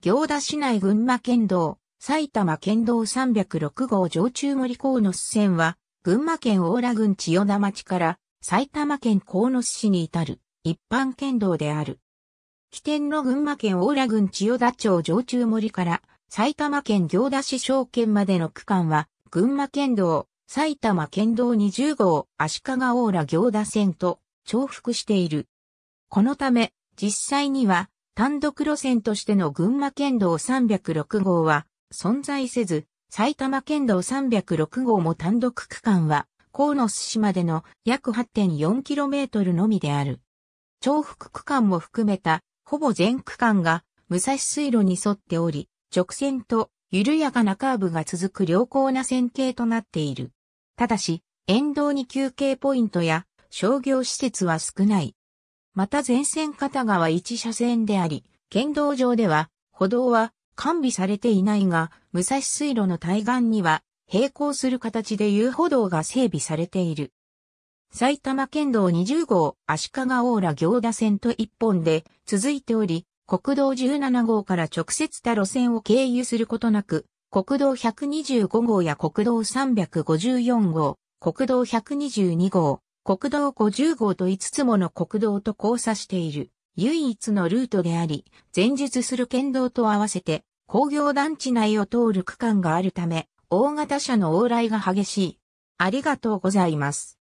行田市内群馬県道、埼玉県道306号上中森野市線は、群馬県大良郡千代田町から埼玉県高野市に至る一般県道である。起点の群馬県大良郡千代田町上中森から埼玉県行田市小県までの区間は、群馬県道、埼玉県道20号足利大良行田線と重複している。このため、実際には単独路線としての群馬県道306号は存在せず、埼玉県道306号も単独区間は、河野寿司までの約 8.4km のみである。重複区間も含めた、ほぼ全区間が武蔵水路に沿っており、直線と緩やかなカーブが続く良好な線形となっている。ただし、沿道に休憩ポイントや商業施設は少ない。また全線片側一車線であり、県道上では、歩道は完備されていないが、武蔵水路の対岸には、並行する形で遊歩道が整備されている。埼玉県道20号足利大浦行田線と一本で続いており、国道17号から直接他路線を経由することなく、国道125号や国道354号、国道122号、国道50号と5つもの国道と交差している唯一のルートであり、前述する県道と合わせて工業団地内を通る区間があるため、大型車の往来が激しい。ありがとうございます。